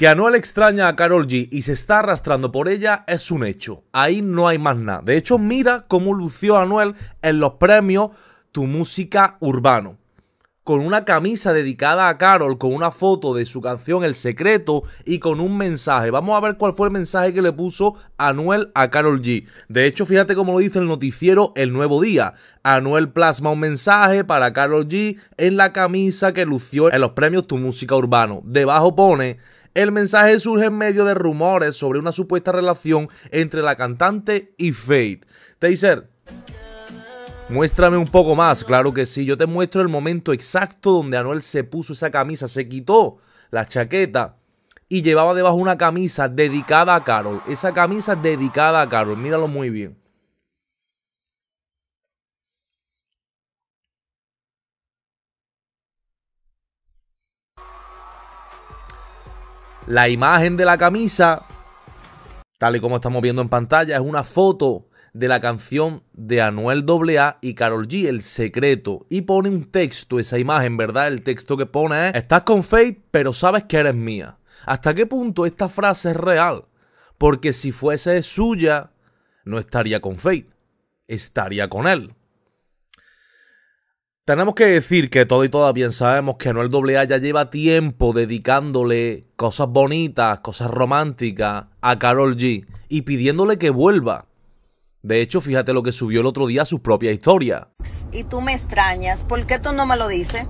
Que Anuel extraña a Carol G y se está arrastrando por ella es un hecho. Ahí no hay más nada. De hecho, mira cómo lució Anuel en los premios Tu Música Urbano. Con una camisa dedicada a Carol, con una foto de su canción El Secreto y con un mensaje. Vamos a ver cuál fue el mensaje que le puso Anuel a Carol G. De hecho, fíjate cómo lo dice el noticiero El Nuevo Día. Anuel plasma un mensaje para Carol G en la camisa que lució en los premios Tu Música Urbano. Debajo pone el mensaje surge en medio de rumores sobre una supuesta relación entre la cantante y Faith Taser, Muéstrame un poco más, claro que sí. Yo te muestro el momento exacto donde Anuel se puso esa camisa, se quitó la chaqueta y llevaba debajo una camisa dedicada a Carol. Esa camisa dedicada a Carol, míralo muy bien. La imagen de la camisa, tal y como estamos viendo en pantalla, es una foto de la canción de Anuel AA y Carol G, El Secreto. Y pone un texto, esa imagen, ¿verdad? El texto que pone es, estás con Faith, pero sabes que eres mía. ¿Hasta qué punto esta frase es real? Porque si fuese suya, no estaría con Faith, estaría con él. Tenemos que decir que todo y todas bien sabemos que Noel AA ya lleva tiempo dedicándole cosas bonitas, cosas románticas a Carol G y pidiéndole que vuelva. De hecho, fíjate lo que subió el otro día a su propia historia. Y tú me extrañas, ¿por qué tú no me lo dices?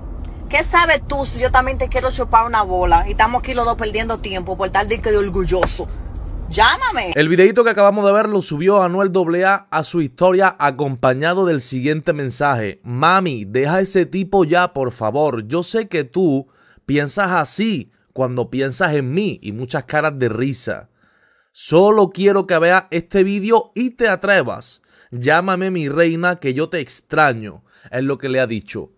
¿Qué sabes tú si yo también te quiero chupar una bola y estamos aquí los dos perdiendo tiempo por tal de que de orgulloso? Llámame. El videito que acabamos de ver lo subió Anuel AA a su historia acompañado del siguiente mensaje. Mami, deja ese tipo ya, por favor. Yo sé que tú piensas así cuando piensas en mí y muchas caras de risa. Solo quiero que veas este video y te atrevas. Llámame mi reina que yo te extraño, es lo que le ha dicho.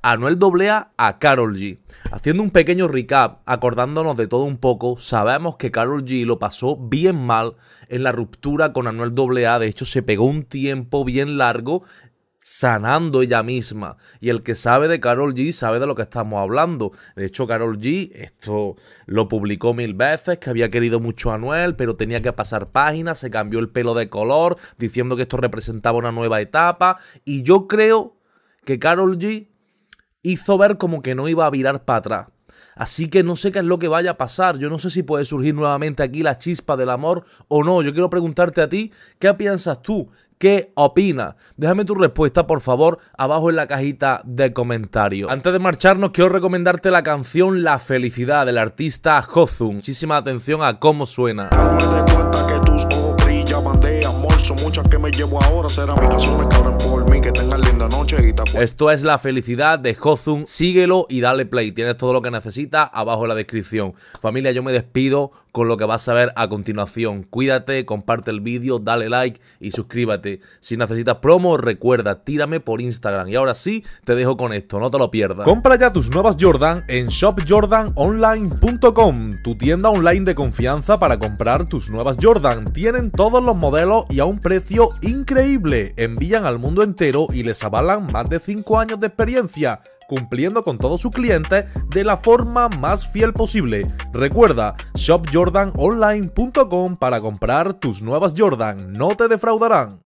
Anuel Doblea a Carol G. Haciendo un pequeño recap, acordándonos de todo un poco, sabemos que Carol G lo pasó bien mal en la ruptura con Anuel Doblea. De hecho, se pegó un tiempo bien largo sanando ella misma. Y el que sabe de Carol G sabe de lo que estamos hablando. De hecho, Carol G, esto lo publicó mil veces, que había querido mucho a Anuel, pero tenía que pasar páginas, se cambió el pelo de color, diciendo que esto representaba una nueva etapa. Y yo creo que Carol G hizo ver como que no iba a virar para atrás. Así que no sé qué es lo que vaya a pasar. Yo no sé si puede surgir nuevamente aquí la chispa del amor o no. Yo quiero preguntarte a ti, ¿qué piensas tú? ¿Qué opinas? Déjame tu respuesta, por favor, abajo en la cajita de comentarios. Antes de marcharnos, quiero recomendarte la canción La Felicidad del artista Hozun. Muchísima atención a cómo suena. muchas que me llevo ahora serán que por mí, que tengan noche Esto es la felicidad de Hozun. Síguelo y dale play. Tienes todo lo que necesitas abajo en la descripción. Familia, yo me despido con lo que vas a ver a continuación. Cuídate, comparte el vídeo, dale like y suscríbete. Si necesitas promo, recuerda, tírame por Instagram. Y ahora sí, te dejo con esto, no te lo pierdas. Compra ya tus nuevas Jordan en shopjordanonline.com, tu tienda online de confianza para comprar tus nuevas Jordan. Tienen todos los modelos y a un precio increíble. Envían al mundo entero y les abarcan más de 5 años de experiencia cumpliendo con todos sus clientes de la forma más fiel posible. Recuerda shopjordanonline.com para comprar tus nuevas Jordan, no te defraudarán.